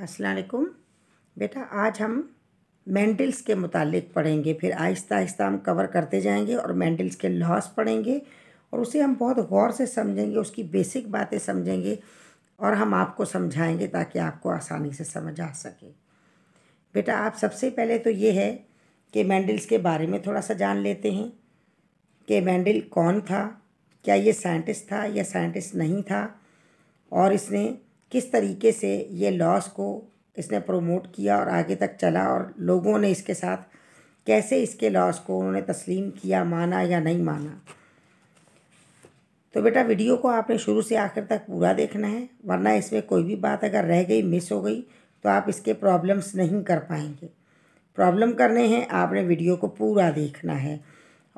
असलकुम बेटा आज हम मेंटल्स के मुतालिक पढ़ेंगे फिर आहिस्ता आहिस्ता हम कवर करते जाएंगे और मेंटल्स के लॉस पढ़ेंगे और उसे हम बहुत गौर से समझेंगे उसकी बेसिक बातें समझेंगे और हम आपको समझाएंगे ताकि आपको आसानी से समझ आ सके बेटा आप सबसे पहले तो ये है कि मेंडल्स के बारे में थोड़ा सा जान लेते हैं कि मैंडल कौन था क्या ये साइंटिस्ट था या साइंटिस्ट नहीं था और इसने किस तरीके से ये लॉस को इसने प्रमोट किया और आगे तक चला और लोगों ने इसके साथ कैसे इसके लॉस को उन्होंने तस्लीम किया माना या नहीं माना तो बेटा वीडियो को आपने शुरू से आखिर तक पूरा देखना है वरना इसमें कोई भी बात अगर रह गई मिस हो गई तो आप इसके प्रॉब्लम्स नहीं कर पाएंगे प्रॉब्लम करने हैं आपने वीडियो को पूरा देखना है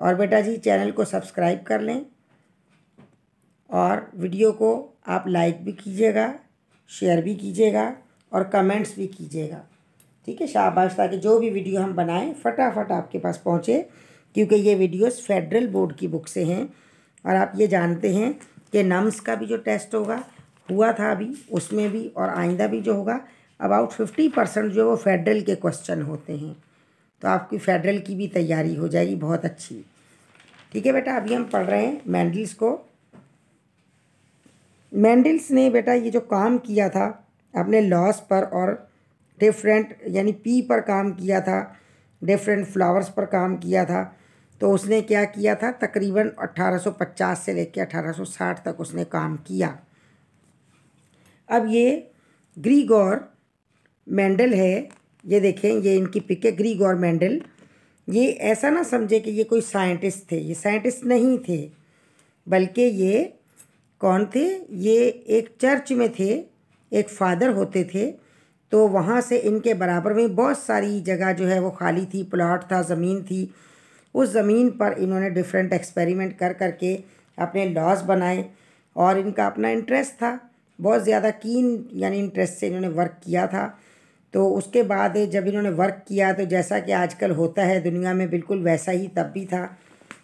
और बेटा जी चैनल को सब्सक्राइब कर लें और वीडियो को आप लाइक भी कीजिएगा शेयर भी कीजिएगा और कमेंट्स भी कीजिएगा ठीक है शाबाश ताकि जो भी वीडियो हम बनाएं फटाफट आपके पास पहुंचे क्योंकि ये वीडियोस फेडरल बोर्ड की बुक से हैं और आप ये जानते हैं कि नम्स का भी जो टेस्ट होगा हुआ था अभी उसमें भी और आइंदा भी जो होगा अबाउट फिफ्टी परसेंट जो वो फेडरल के क्वेश्चन होते हैं तो आपकी फेडरल की भी तैयारी हो जाएगी बहुत अच्छी ठीक है बेटा अभी हम पढ़ रहे हैं मैंडल्स को मैंडल्स ने बेटा ये जो काम किया था अपने लॉस पर और डिफरेंट यानी पी पर काम किया था डिफरेंट फ्लावर्स पर काम किया था तो उसने क्या किया था तकरीबन 1850 से लेकर 1860 तक उसने काम किया अब ये ग्रीगोर मैंडल है ये देखें ये इनकी पिक है ग्रीगोर मैंडल ये ऐसा ना समझे कि ये कोई साइंटिस्ट थे ये साइंटिस्ट नहीं थे बल्कि ये कौन थे ये एक चर्च में थे एक फादर होते थे तो वहाँ से इनके बराबर में बहुत सारी जगह जो है वो खाली थी प्लाट था ज़मीन थी उस ज़मीन पर इन्होंने डिफरेंट एक्सपेरिमेंट कर कर के अपने लॉज बनाए और इनका अपना इंटरेस्ट था बहुत ज़्यादा कीन यानी इंटरेस्ट से इन्होंने वर्क किया था तो उसके बाद जब इन्होंने वर्क किया तो जैसा कि आजकल होता है दुनिया में बिल्कुल वैसा ही तब भी था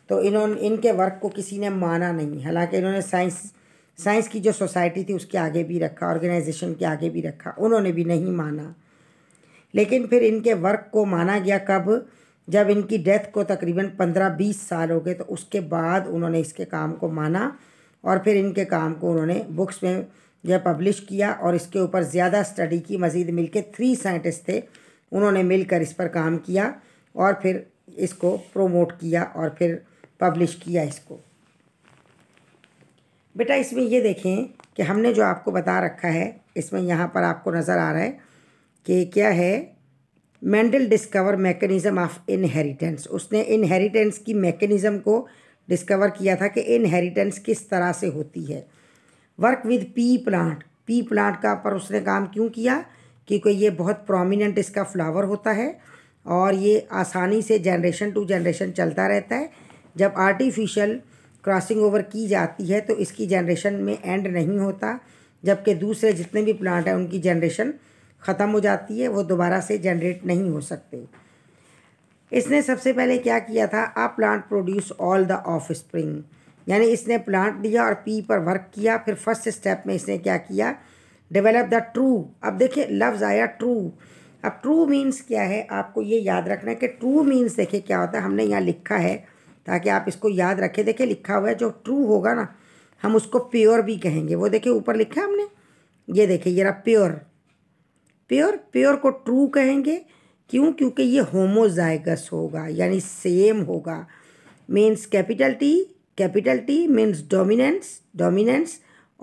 तो इन्होंने इनके वर्क को किसी ने माना नहीं हालांकि इन्होंने साइंस साइंस की जो सोसाइटी थी उसके आगे भी रखा ऑर्गेनाइजेशन के आगे भी रखा उन्होंने भी नहीं माना लेकिन फिर इनके वर्क को माना गया कब जब इनकी डेथ को तकरीबन पंद्रह बीस साल हो गए तो उसके बाद उन्होंने इसके काम को माना और फिर इनके काम को उन्होंने बुक्स में जो पब्लिश किया और इसके ऊपर ज़्यादा स्टडी की मज़ीद मिल के थ्री साइंटिस्ट थे उन्होंने मिलकर इस पर काम किया और फिर इसको प्रोमोट किया और फिर पब्लिश किया इसको बेटा इसमें ये देखें कि हमने जो आपको बता रखा है इसमें यहाँ पर आपको नज़र आ रहा है कि क्या है Mendel discover mechanism of inheritance उसने इनहेरिटेंस की मैकेनिज़्म को डिस्कवर किया था कि इनहेरिटेंस किस तरह से होती है work with pea plant pea plant का पर उसने काम क्यों किया क्योंकि ये बहुत प्रोमिनेंट इसका फ्लावर होता है और ये आसानी से जनरेशन टू जनरेशन चलता रहता है जब आर्टिफिशियल क्रॉसिंग ओवर की जाती है तो इसकी जनरेशन में एंड नहीं होता जबकि दूसरे जितने भी प्लांट हैं उनकी जनरेशन ख़त्म हो जाती है वो दोबारा से जनरेट नहीं हो सकते इसने सबसे पहले क्या किया था a plant produce all the offspring यानी इसने प्लांट दिया और पी पर वर्क किया फिर फर्स्ट स्टेप में इसने क्या किया डेवलप द ट्रू अब देखिए लफ्ज़ आया ट्रू अब ट्रू मीन्स क्या है आपको ये याद रखना है कि ट्रू मीन्स देखिए क्या होता है हमने यहाँ लिखा है ताकि आप इसको याद रखें देखिए लिखा हुआ है जो ट्रू होगा ना हम उसको प्योर भी कहेंगे वो देखिए ऊपर लिखा है हमने ये देखिए ये रहा प्योर प्योर प्योर को ट्रू कहेंगे क्यों क्योंकि ये होमोजाइगस होगा यानी सेम होगा means capital T capital T means dominance dominance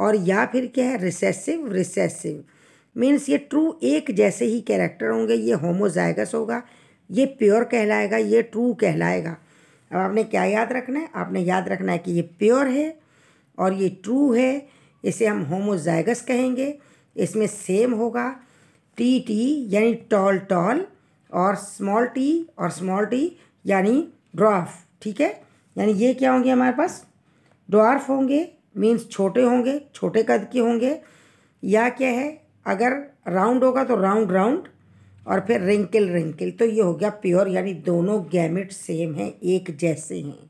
और या फिर क्या है रिसेसिव रिसेसिव मीन्स ये ट्रू एक जैसे ही कैरेक्टर होंगे ये होमोजाइगस होगा ये प्योर कहलाएगा ये ट्रू कहलाएगा अब आपने क्या याद रखना है आपने याद रखना है कि ये प्योर है और ये ट्रू है इसे हम होमोजाइगस कहेंगे इसमें सेम होगा टी टी यानी टॉल टॉल और स्मॉल टी और स्मॉल टी यानी ड्राफ ठीक है यानी ये क्या होंगे हमारे पास ड्वार्फ होंगे मीन्स छोटे होंगे छोटे कद के होंगे या क्या है अगर राउंड होगा तो राउंड राउंड और फिर रिंकिल रिंकिल तो ये हो गया प्योर यानी दोनों गैमेट सेम हैं एक जैसे हैं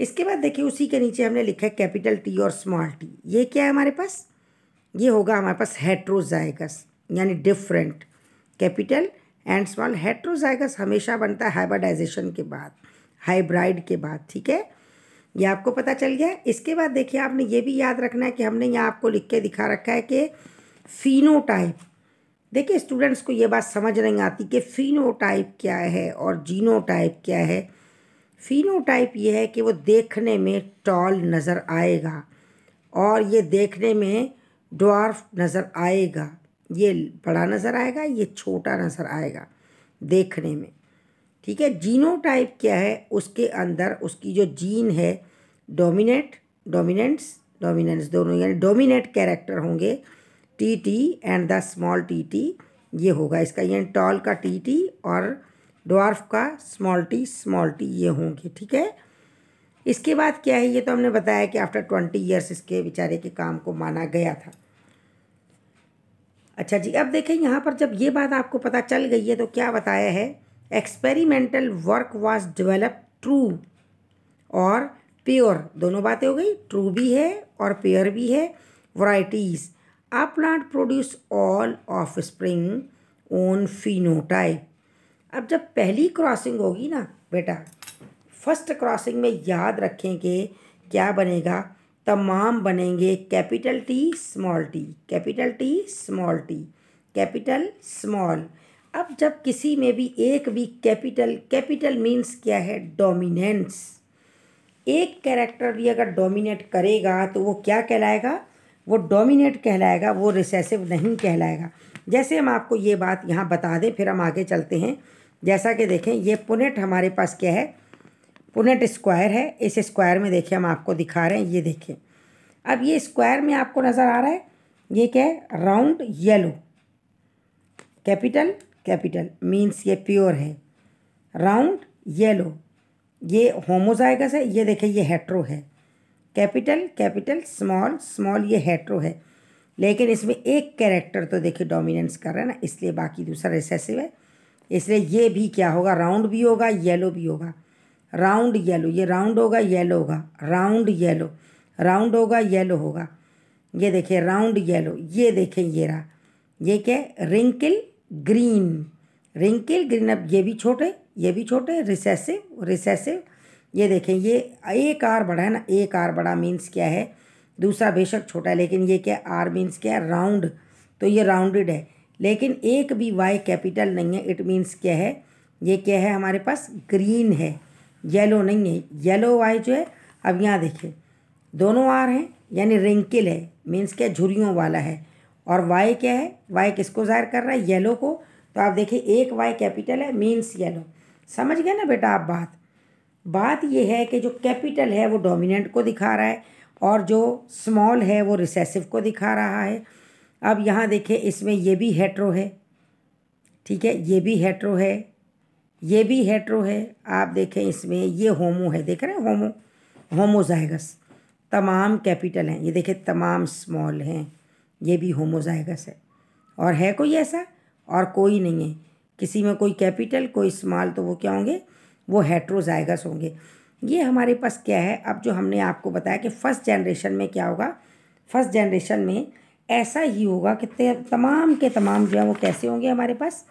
इसके बाद देखिए उसी के नीचे हमने लिखा है कैपिटल टी और स्मॉल टी ये क्या है हमारे पास ये होगा हमारे पास हेट्रोजाइगस यानी different capital and small heterozygous हमेशा बनता है हाइबाडाइजेशन के बाद हाइब्राइड के बाद ठीक है ये आपको पता चल गया इसके बाद देखिए आपने ये भी याद रखना है कि हमने यहाँ आपको लिख के दिखा रखा है कि फिनोटाइप देखिए स्टूडेंट्स को ये बात समझ नहीं आती कि फिनोटाइप क्या है और जीनोटाइप क्या है फिनोटाइप ये है कि वो देखने में टॉल नज़र आएगा और ये देखने में डॉर्फ नज़र आएगा ये बड़ा नज़र आएगा ये छोटा नज़र आएगा देखने में ठीक है जीनोटाइप क्या है उसके अंदर उसकी जो जीन है डोमिनेट डोमिनेंट्स डोमिनेंस दोनों यानी डोमिनेट कैरेक्टर होंगे T T and the small T T ये होगा इसका ये टॉल का टी टी और डॉर्फ का स्मॉल टी स्मॉल टी ये होंगे ठीक है इसके बाद क्या है ये तो हमने बताया कि आफ्टर ट्वेंटी ईयर्स इसके बेचारे के काम को माना गया था अच्छा जी अब देखें यहाँ पर जब ये बात आपको पता चल गई है तो क्या बताया है experimental work was develop true और प्योर दोनों बातें हो गई ट्रू भी है और प्योर भी है varieties A plant produce all offspring own phenotype. अब जब पहली क्रॉसिंग होगी ना बेटा फर्स्ट क्रॉसिंग में याद रखें कि क्या बनेगा तमाम बनेंगे capital T small T capital T small T capital small अब जब किसी में भी एक भी कैपिटल कैपिटल मीन्स क्या है डोमिनेंस एक कैरेक्टर भी अगर डोमिनेट करेगा तो वो क्या कहलाएगा वो डोमिनेट कहलाएगा वो रिसेसिव नहीं कहलाएगा जैसे हम आपको ये बात यहाँ बता दें फिर हम आगे चलते हैं जैसा कि देखें ये पुनेट हमारे पास क्या है पुनेट स्क्वायर है इस स्क्वायर में देखिए हम आपको दिखा रहे हैं ये देखिए अब ये स्क्वायर में आपको नज़र आ रहा है ये क्या है round yellow capital capital means ये प्योर है राउंड येलो ये होमोजाइगस है ये देखिए ये हेट्रो है कैपिटल कैपिटल स्मॉल स्मॉल ये हेट्रो है लेकिन इसमें एक कैरेक्टर तो देखिए डोमिनेंस कर रहा है ना इसलिए बाकी दूसरा रिसेसिव है इसलिए ये भी क्या होगा राउंड भी होगा येलो भी होगा राउंड येलो ये राउंड होगा येलो होगा राउंड येलो राउंड होगा येलो होगा ये देखें राउंड येलो ये देखें ये रहा ये क्या है रिंकिल ग्रीन रिंकिल ग्रीन अब ये भी छोटे ये भी छोटे रिसेसिव रिसेसिव ये देखें ये एक आर बड़ा है ना एक आर बड़ा मीन्स क्या है दूसरा बेशक छोटा है लेकिन ये क्या आर मीन्स क्या है राउंड तो ये राउंडेड है लेकिन एक भी वाई कैपिटल नहीं है इट मीन्स क्या है ये क्या है हमारे पास ग्रीन है येलो नहीं है येलो वाई जो है अब यहाँ देखें दोनों आर हैं यानी रिंकिल है मीन्स क्या झुरियों वाला है और वाई क्या है वाई किसको जाहिर कर रहा है येलो को तो आप देखिए एक वाई कैपिटल है मीन्स येलो समझ गए ना बेटा आप बात बात यह है कि जो कैपिटल है वो डोमिनेंट को दिखा रहा है और जो स्मॉल है वो रिसेसिव को दिखा रहा है अब यहाँ देखें इसमें ये भी हेट्रो है ठीक है ये भी हेट्रो है ये भी हेट्रो है आप देखें इसमें ये होमो है देख रहे हैं होमो होमोजाइगस तमाम कैपिटल हैं ये देखें तमाम स्मॉल हैं ये भी होमोजाइगस है और है कोई ऐसा और कोई नहीं है किसी में कोई कैपिटल कोई स्मॉल तो वो क्या होंगे वो हेट्रोजाइगस होंगे ये हमारे पास क्या है अब जो हमने आपको बताया कि फर्स्ट जनरेशन में क्या होगा फर्स्ट जनरेशन में ऐसा ही होगा कि तमाम के तमाम जो है वो कैसे होंगे हमारे पास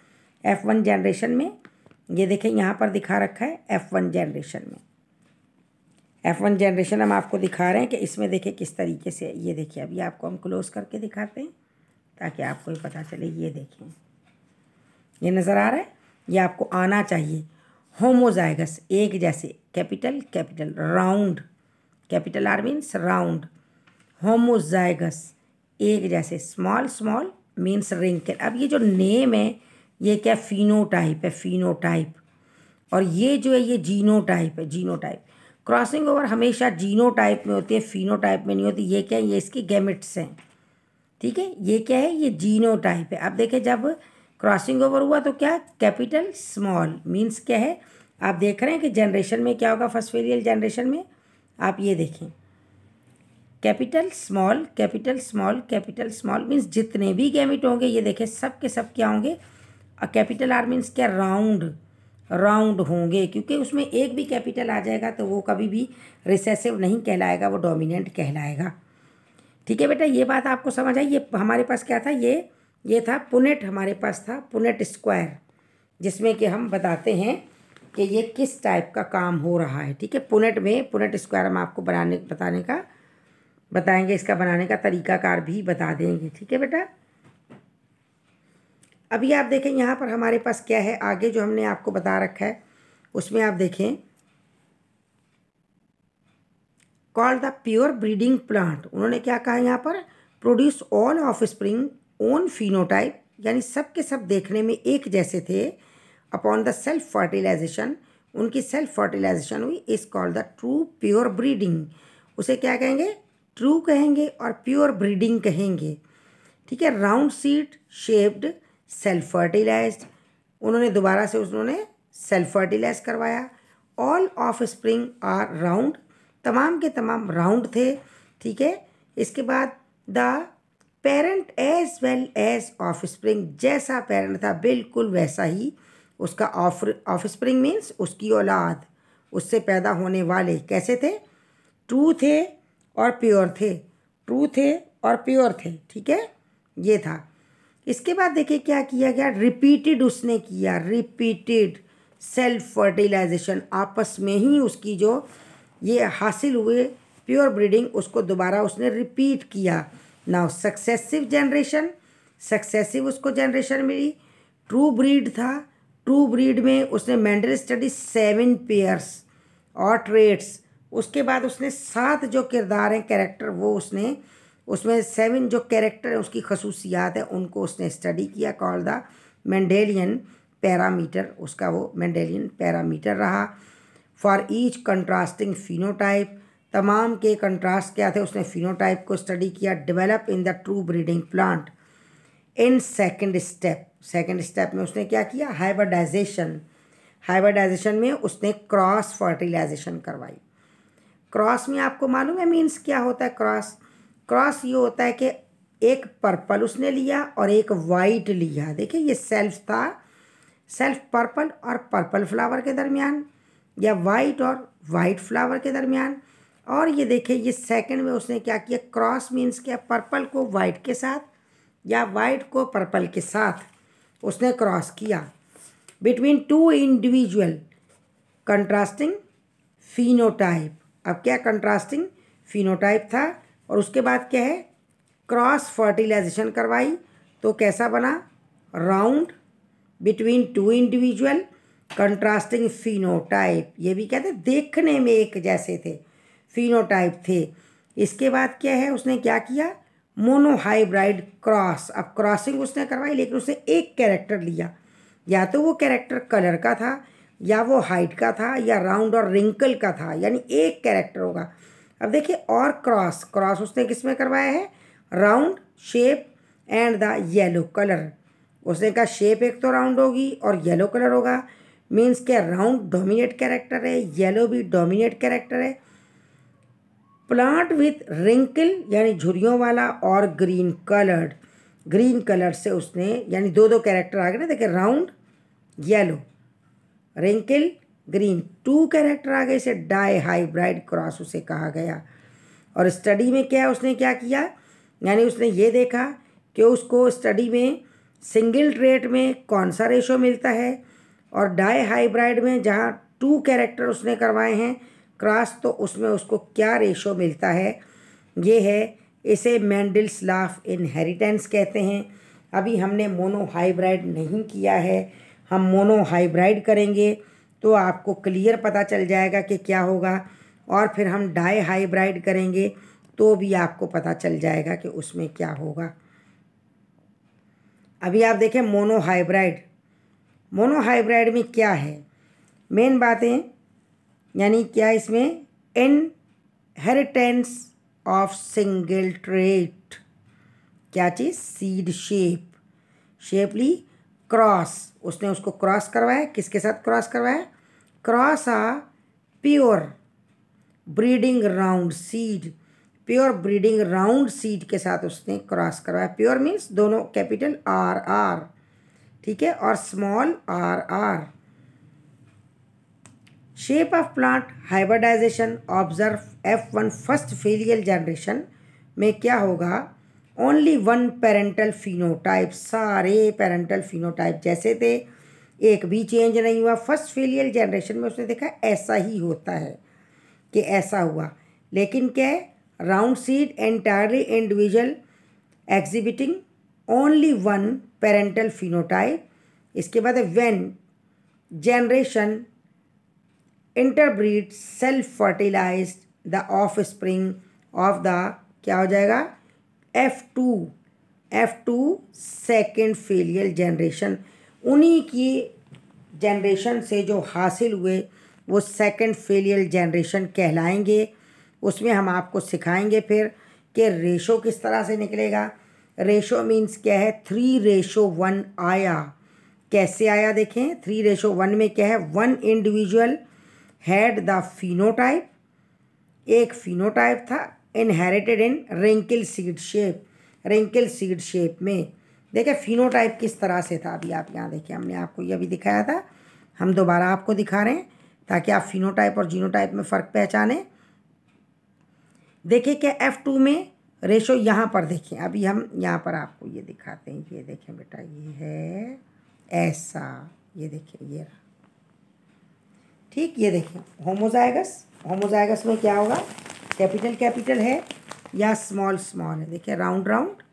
एफ़ वन जनरेशन में ये देखें यहाँ पर दिखा रखा है एफ़ वन जनरेशन में एफ़ वन जनरेशन हम आपको दिखा रहे हैं कि इसमें देखें किस तरीके से ये देखिए अभी आपको हम क्लोज़ करके दिखाते हैं ताकि आपको ये पता चले ये देखें ये नज़र आ रहा है ये आपको आना चाहिए होमोजाइगस एक जैसे capital capital round capital R means round homozygous एक जैसे स्मॉल स्मॉल मीन्स रिंकल अब ये जो नेम है ये क्या फिनोटाइप है फिनोटाइप और ये जो है ये जीनोटाइप है जीनोटाइप क्रॉसिंग ओवर हमेशा जीनोटाइप में होती है फिनोटाइप में नहीं होती ये क्या है ये इसकी गेमिट्स हैं ठीक है ये क्या है ये जीनोटाइप है अब देखें जब क्रॉसिंग ओवर हुआ तो क्या कैपिटल स्मॉल मीन्स क्या है आप देख रहे हैं कि जनरेशन में क्या होगा फर्स्ट फेरियल जनरेशन में आप ये देखें capital small capital small capital small means जितने भी गैमिट होंगे ये देखें सब के सब क्या होंगे कैपिटल आर मीन्स क्या राउंड राउंड होंगे क्योंकि उसमें एक भी कैपिटल आ जाएगा तो वो कभी भी रिसेसिव नहीं कहलाएगा वो डोमिनेंट कहलाएगा ठीक है बेटा ये बात आपको समझ आई ये हमारे पास क्या था ये ये था पुनेट हमारे पास था पुनेट स्क्वायर जिसमें कि हम बताते हैं कि ये किस टाइप का काम हो रहा है ठीक है पुनेट में पुनेट स्क्वायर हम आपको बनाने बताने का बताएंगे इसका बनाने का तरीकाकार भी बता देंगे ठीक है बेटा अभी आप देखें यहाँ पर हमारे पास क्या है आगे जो हमने आपको बता रखा है उसमें आप देखें call the pure breeding plant उन्होंने क्या कहा यहाँ पर produce all offspring own phenotype यानी सब के सब देखने में एक जैसे थे अपॉन द सेल्फ फर्टिलाइजेशन उनकी सेल्फ फर्टिलाइजेशन हुई is called the true pure breeding उसे क्या कहेंगे ट्रू कहेंगे और प्योर ब्रीडिंग कहेंगे ठीक है round seed shaped self fertilize उन्होंने दोबारा से उन्होंने सेल्फ फर्टिलाइज करवाया all offspring are round तमाम के तमाम राउंड थे ठीक है इसके बाद the parent as well as offspring जैसा पेरेंट था बिल्कुल वैसा ही उसका ऑफ ऑफ स्प्रिंग मीन्स उसकी औलाद उससे पैदा होने वाले कैसे थे ट्रू थे और प्योर थे ट्रू थे और प्योर थे ठीक है ये था इसके बाद देखिए क्या किया गया रिपीटेड उसने किया रिपीटेड सेल्फ फर्टिलाइजेशन आपस में ही उसकी जो ये हासिल हुए प्योर ब्रीडिंग उसको दोबारा उसने रिपीट किया नाउ सक्सेसिव जनरेशन सक्सेसिव उसको जनरेशन मिली ट्रू ब्रीड था ट्रू ब्रीड में उसने मैंडल स्टडी सेवन पेयर्स और ट्रेड्स उसके बाद उसने सात जो किरदार हैं कैरेक्टर वो उसने उसमें सेवन जो कैरेक्टर हैं उसकी खसूसियात है उनको उसने स्टडी किया कॉल द मैंडेलियन पैरामीटर उसका वो मैंडेलियन पैरामीटर रहा फॉर ईच कंट्रास्टिंग फिनोटाइप तमाम के कंट्रास्ट क्या थे उसने फिनोटाइप को स्टडी किया develop in the true breeding plant in second step second step में उसने क्या किया हाइब्रिडाइजेशन हाइब्रिडाइजेशन में उसने क्रॉस फर्टिलाइजेशन करवाई क्रॉस में आपको मालूम है मीन्स क्या होता है क्रॉस क्रॉस ये होता है कि एक पर्पल उसने लिया और एक वाइट लिया देखिए ये सेल्फ था सेल्फ पर्पल और पर्पल फ्लावर के दरमियान या वाइट और वाइट फ्लावर के दरमियान और ये देखें ये सेकंड में उसने क्या किया क्रॉस मीन्स क्या पर्पल को वाइट के साथ या वाइट को पर्पल के साथ उसने क्रॉस किया between two individual contrasting phenotype अब क्या कंट्रास्टिंग फिनोटाइप था और उसके बाद क्या है क्रॉस फर्टिलाइजेशन करवाई तो कैसा बना round between two individual contrasting phenotype ये भी कहते देखने में एक जैसे थे फिनोटाइप थे इसके बाद क्या है उसने क्या किया मोनोहाइब्राइड क्रॉस अब क्रॉसिंग उसने करवाई लेकिन उसने एक कैरेक्टर लिया या तो वो कैरेक्टर कलर का था या वो हाइट का था या राउंड और रिंकल का था यानी एक कैरेक्टर होगा अब देखिए और क्रॉस क्रॉस उसने किस में करवाया है round shape and the yellow colour उसने कहा शेप एक तो राउंड होगी और येलो कलर होगा मीन्स के राउंड डोमिनेट कैरेक्टर है येलो भी डोमिनेट कैरेक्टर है प्लांट विथ रिंकल यानी झुरियों वाला और ग्रीन कलर्ड ग्रीन कलर से उसने यानी दो दो कैरेक्टर आ गए ना देखिए round yellow wrinkle green two character आ गए इसे डाई हाइब्राइड क्रॉस उसे कहा गया और स्टडी में क्या उसने क्या किया यानी उसने ये देखा कि उसको स्टडी में सिंगल ट्रेट में कौन सा रेशो मिलता है और डाई हाइब्राइड में जहाँ टू कैरेक्टर उसने करवाए हैं क्रॉस तो उसमें उसको क्या रेशो मिलता है ये है इसे मैंडल्स लाफ इनहेरिटेंस कहते हैं अभी हमने मोनो हाइब्राइड नहीं किया है हम मोनो हाइब्राइड करेंगे तो आपको क्लियर पता चल जाएगा कि क्या होगा और फिर हम डाई हाइब्राइड करेंगे तो भी आपको पता चल जाएगा कि उसमें क्या होगा अभी आप देखें मोनो हाइब्राइड मोनो हाइब्राइड में क्या है मेन बातें यानी क्या इसमें इनहेरिटेंस ऑफ सिंगल ट्रेट क्या चीज़ सीड शेप शेपली क्रॉस उसने उसको क्रॉस करवाया किसके साथ क्रॉस करवाया cross a pure breeding round seed pure breeding round seed के साथ उसने क्रॉस करवाया प्योर मीन्स दोनों कैपिटल आर आर ठीक है और small R R shape of plant hybridization observe f1 first filial generation में क्या होगा ओनली वन पेरेंटल फिनोटाइप सारे पेरेंटल फिनोटाइप जैसे थे एक भी चेंज नहीं हुआ फर्स्ट फेलियल जनरेशन में उसने देखा ऐसा ही होता है कि ऐसा हुआ लेकिन क्या round seed entirely individual exhibiting only one parental phenotype इसके बाद when generation interbreed self fertilize the offspring of the क्या हो जाएगा F two F two second filial generation उन्हीं की जनरेशन से जो हासिल हुए वो सेकेंड फेलियर जनरेशन कहलाएंगे उसमें हम आपको सिखाएंगे फिर कि रेशो किस तरह से निकलेगा रेशो मीन्स क्या है थ्री रेशो वन आया कैसे आया देखें थ्री रेशो वन में क्या है one individual had the phenotype एक फिनोटाइप था inherited in wrinkle seed shape wrinkle seed shape में देखिए फिनोटाइप किस तरह से था अभी आप यहाँ देखिए हमने आपको ये अभी दिखाया था हम दोबारा आपको दिखा रहे हैं ताकि आप फिनोटाइप और जीनोटाइप में फ़र्क पहचानें देखिए क्या एफ़ टू में रेशो यहाँ पर देखें अभी हम यहाँ पर आपको ये दिखाते हैं ये देखें बेटा ये है ऐसा ये देखें ये रहा ठीक ये देखिए होमोजाइगस होमोजाइगस में क्या होगा कैपिटल कैपिटल है या स्मॉल स्मॉल है देखिए राउंड राउंड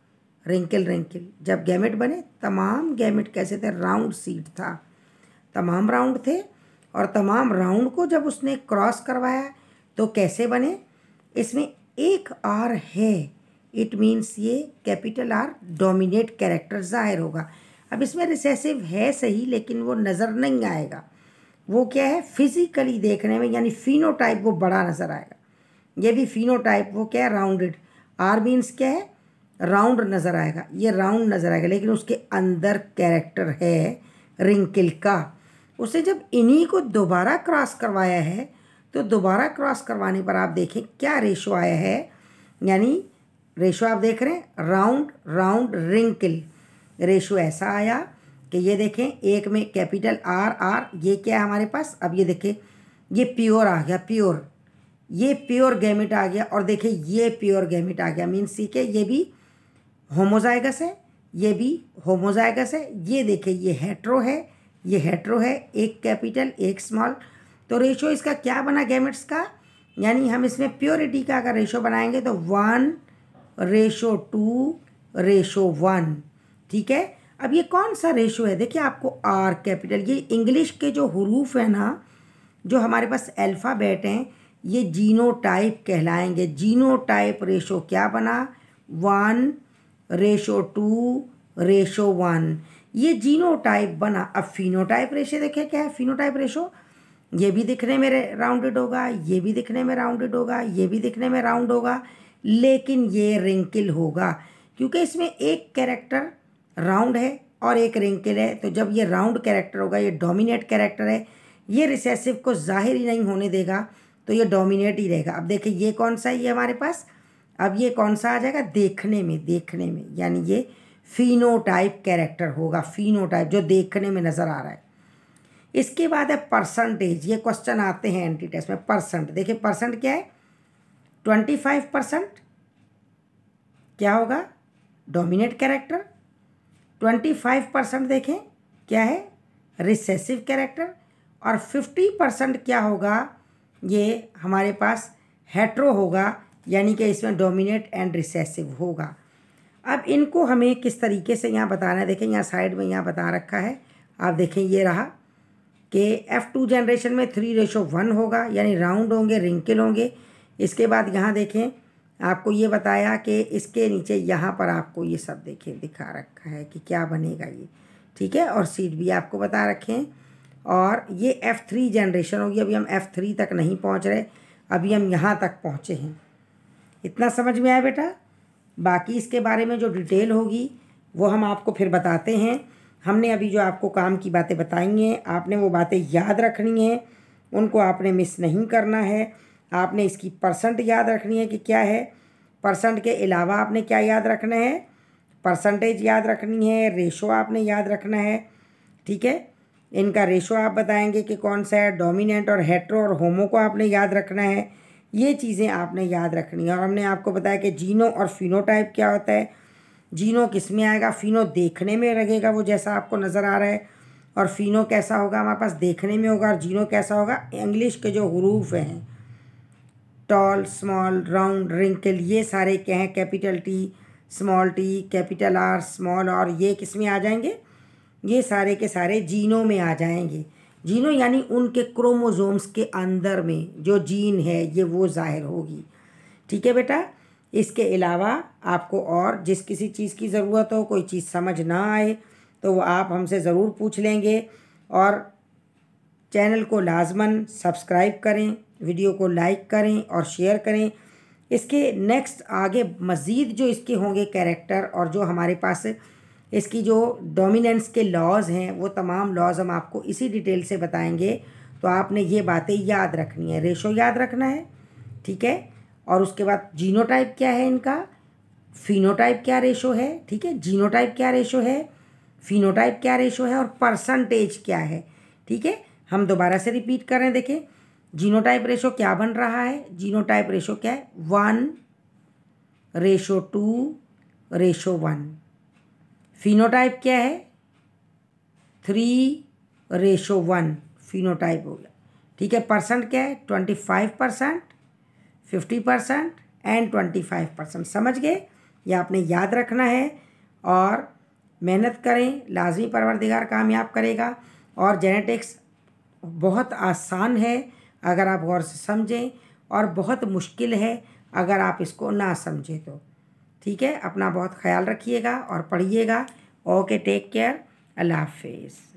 रिंकल रिंकल जब गैमेट बने तमाम गैमेट कैसे थे राउंड सीट था तमाम राउंड थे और तमाम राउंड को जब उसने क्रॉस करवाया तो कैसे बने इसमें एक आर है इट मीन्स ये कैपिटल आर डोमिनेट कैरेक्टर ज़ाहिर होगा अब इसमें रिसेसिव है सही लेकिन वो नज़र नहीं आएगा वो क्या है फिजिकली देखने में यानी फिनोटाइप वो बड़ा नज़र आएगा ये भी फिनोटाइप वो क्या है राउंडेड आर मीन्स क्या है राउंड नज़र आएगा ये राउंड नज़र आएगा लेकिन उसके अंदर कैरेक्टर है रिंकिल का उसे जब इन्हीं को दोबारा क्रॉस करवाया है तो दोबारा क्रॉस करवाने पर आप देखें क्या रेशो आया है यानी रेशो आप देख रहे हैं राउंड राउंड रिंकिल रेशो ऐसा आया कि ये देखें एक में कैपिटल आर आर ये क्या है हमारे पास अब ये देखें ये प्योर आ गया प्योर ये प्योर गैमिट आ गया और देखें ये प्योर गैमिट आ गया मीन सी के ये भी होमोजाइगस है ये भी होमोजाइगस है ये देखें ये हेट्रो है ये हेट्रो है एक कैपिटल एक स्मॉल तो रेशो इसका क्या बना गैमिट्स का यानी हम इसमें प्योरिटी का अगर रेशो बनाएंगे तो one ratio two ratio one ठीक है अब ये कौन सा रेशो है देखिए आपको आर कैपिटल ये इंग्लिश के जो हरूफ हैं ना जो हमारे पास अल्फ़ाबेट हैं ये जीनो टाइप कहलाएँगे जीनो टाइप रेशो क्या बना one ratio two ratio one ये जीनो टाइप बना अब फिनो टाइप रेशे देखे क्या है फिनो टाइप रेशो ये भी दिखने में राउंडेड होगा ये भी दिखने में राउंडेड होगा ये भी दिखने में राउंड होगा लेकिन ये रिंकिल होगा क्योंकि इसमें एक कैरेक्टर राउंड है और एक रिंकल है तो जब ये राउंड कैरेक्टर होगा ये डोमिनेट कैरेक्टर है ये रिसेसिव को जाहिर ही नहीं होने देगा तो ये डोमिनेट ही रहेगा अब देखिए ये कौन सा है ये हमारे पास अब ये कौन सा आ जाएगा देखने में देखने में यानी ये फिनोटाइप कैरेक्टर होगा फिनोटाइप जो देखने में नज़र आ रहा है इसके बाद है परसेंटेज ये क्वेश्चन आते हैं एंटी टेस्ट में परसेंट देखिए परसेंट क्या है ट्वेंटी फाइव परसेंट क्या होगा dominate character twenty five percent देखें क्या है रिसेसिव कैरेक्टर और फिफ्टी परसेंट क्या होगा ये हमारे पास हेट्रो होगा यानी कि इसमें डोमिनेट एंड रिसेसिव होगा अब इनको हमें किस तरीके से यहाँ बताना है देखें यहाँ साइड में यहाँ बता रखा है आप देखें ये रहा कि एफ़ टू जनरेशन में थ्री रेशो वन होगा यानी राउंड होंगे रिंकल होंगे इसके बाद यहाँ देखें आपको ये बताया कि इसके नीचे यहाँ पर आपको ये सब देखे दिखा रखा है कि क्या बनेगा ये ठीक है और सीट भी आपको बता रखें और ये एफ़ थ्री जनरेशन होगी अभी हम एफ़ थ्री तक नहीं पहुँच रहे अभी हम यहाँ तक पहुँचे हैं इतना समझ में आया बेटा बाकी इसके बारे में जो डिटेल होगी वो हम आपको फिर बताते हैं हमने अभी जो आपको काम की बातें बताई हैं आपने वो बातें याद रखनी हैं उनको आपने मिस नहीं करना है आपने इसकी परसेंट याद रखनी है कि क्या है परसेंट के अलावा आपने क्या याद रखना है परसेंटेज याद रखनी है रेशो आपने याद रखना है ठीक है इनका रेशो आप बताएंगे कि कौन सा है डोमिनेंट और हेट्रो और होमो को आपने याद रखना है ये चीज़ें आपने याद रखनी है और हमने आपको बताया कि जीनो और फिनोटाइप क्या होता है जीनो किस में आएगा फिनो देखने में लगेगा वो जैसा आपको नज़र आ रहा है और फिनो कैसा होगा हमारे पास देखने में होगा और जीनो कैसा होगा इंग्लिश के जो हरूफ हैं टॉल स्मॉल राउंड रिंकल ये सारे क्या हैं capital T small T capital R small और ये किस में आ जाएंगे ये सारे के सारे जीनों में आ जाएंगे जीनों यानी उनके क्रोमोजोम्स के अंदर में जो जीन है ये वो ज़ाहिर होगी ठीक है बेटा इसके अलावा आपको और जिस किसी चीज़ की ज़रूरत हो कोई चीज़ समझ ना आए तो वो आप हमसे ज़रूर पूछ लेंगे और चैनल को लाजमन सब्सक्राइब करें वीडियो को लाइक करें और शेयर करें इसके नेक्स्ट आगे मज़ीद जो इसके होंगे कैरेक्टर और जो हमारे पास इसकी जो डोमिनेंस के लॉज हैं वो तमाम लॉज हम आपको इसी डिटेल से बताएंगे तो आपने ये बातें याद रखनी है रेशो याद रखना है ठीक है और उसके बाद जीनोटाइप क्या है इनका फिनोटाइप क्या रेशो है ठीक है जीनोटाइप क्या रेशो है फिनोटाइप क्या रेशो है और परसेंटेज क्या है ठीक है हम दोबारा से रिपीट कर रहे हैं देखें रेशो क्या बन रहा है जीनो टाइप रेशो क्या है one ratio two ratio one phenotype क्या है three ratio one phenotype हो गया ठीक है परसेंट क्या है twenty five percent fifty percent and twenty five percent समझ गए ये आपने याद रखना है और मेहनत करें लाजमी परवरदिगार कामयाब करेगा और जेनेटिक्स बहुत आसान है अगर आप गौर से समझें और बहुत मुश्किल है अगर आप इसको ना समझें तो ठीक है अपना बहुत ख्याल रखिएगा और पढ़िएगा ओके टेक केयर अल्लाह हाफिज़